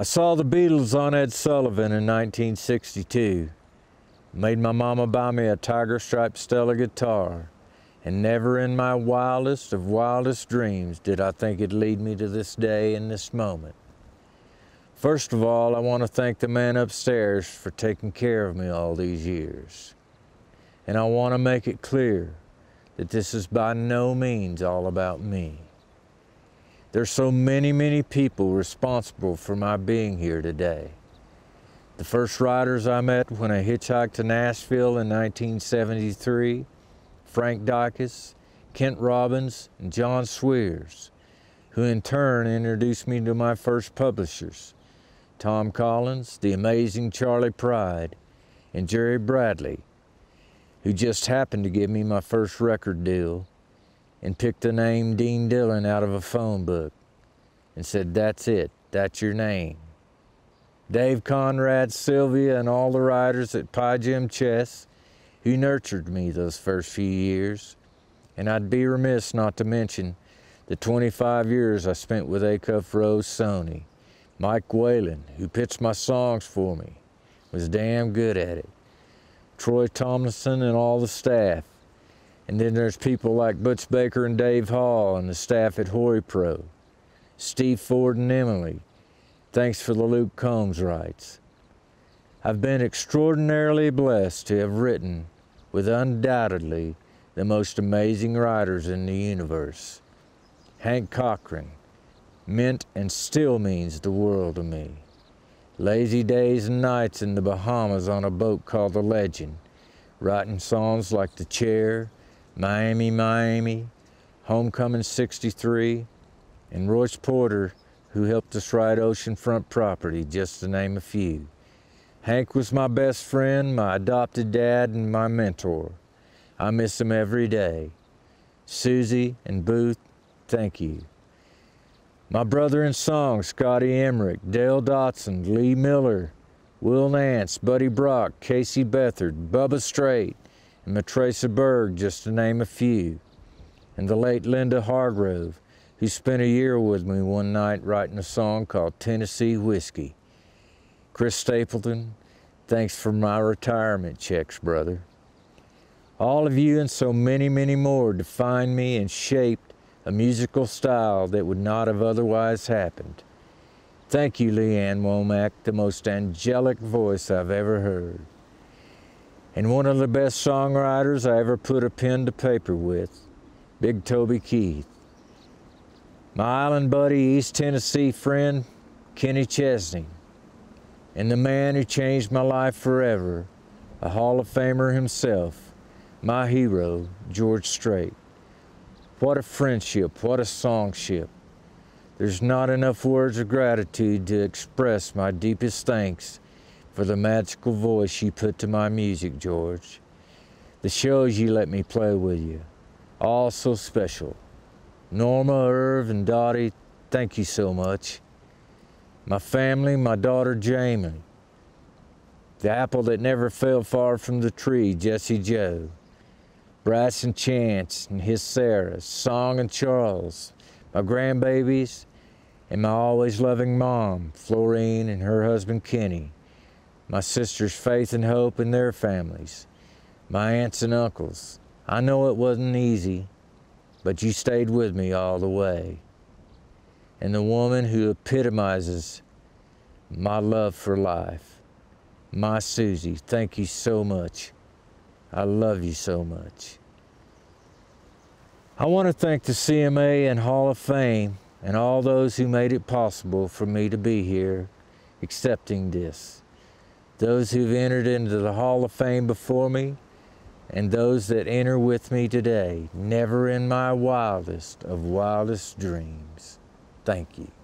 I saw the Beatles on Ed Sullivan in 1962. Made my mama buy me a tiger striped Stella guitar. And never in my wildest of wildest dreams did I think it'd lead me to this day and this moment. First of all, I want to thank the man upstairs for taking care of me all these years. And I want to make it clear that this is by no means all about me. There's so many, many people responsible for my being here today. The first riders I met when I hitchhiked to Nashville in 1973, Frank Dykes, Kent Robbins, and John Swears, who in turn introduced me to my first publishers, Tom Collins, the amazing Charlie Pride, and Jerry Bradley, who just happened to give me my first record deal and picked the name Dean Dillon out of a phone book and said, That's it, that's your name. Dave Conrad, Sylvia, and all the riders at Pie Gym Chess who nurtured me those first few years. And I'd be remiss not to mention the 25 years I spent with Acuff Rose Sony. Mike Whalen, who pitched my songs for me, was damn good at it. Troy Tomlinson and all the staff, and then there's people like Butch Baker and Dave Hall and the staff at Hoy Pro, Steve Ford and Emily. Thanks for the Luke Combs rights. I've been extraordinarily blessed to have written with undoubtedly the most amazing writers in the universe. Hank Cochran meant and still means the world to me. Lazy days and nights in the Bahamas on a boat called the Legend, writing songs like The Chair, Miami, Miami, Homecoming 63, and Royce Porter, who helped us ride Oceanfront Property, just to name a few. Hank was my best friend, my adopted dad, and my mentor. I miss him every day. Susie and Booth, thank you. My brother in song, Scotty Emmerich, Dale Dotson, Lee Miller, Will Nance, Buddy Brock, Casey Bethard, Bubba Strait, Matresa Berg, just to name a few, and the late Linda Hargrove, who spent a year with me one night writing a song called Tennessee Whiskey. Chris Stapleton, thanks for my retirement checks, brother. All of you and so many, many more defined me and shaped a musical style that would not have otherwise happened. Thank you, Leanne Womack, the most angelic voice I've ever heard and one of the best songwriters I ever put a pen to paper with, Big Toby Keith. My island buddy, East Tennessee friend, Kenny Chesney, and the man who changed my life forever, a Hall of Famer himself, my hero, George Strait. What a friendship, what a songship. There's not enough words of gratitude to express my deepest thanks for the magical voice you put to my music, George. The shows you let me play with you. All so special. Norma, Irv, and Dottie, thank you so much. My family, my daughter Jamie. The apple that never fell far from the tree, Jesse Joe. Bryce and Chance and his Sarah, Song and Charles, my grandbabies, and my always loving mom, Florine, and her husband Kenny my sister's faith and hope in their families, my aunts and uncles. I know it wasn't easy, but you stayed with me all the way. And the woman who epitomizes my love for life, my Susie, thank you so much. I love you so much. I want to thank the CMA and Hall of Fame and all those who made it possible for me to be here accepting this those who've entered into the Hall of Fame before me, and those that enter with me today, never in my wildest of wildest dreams. Thank you.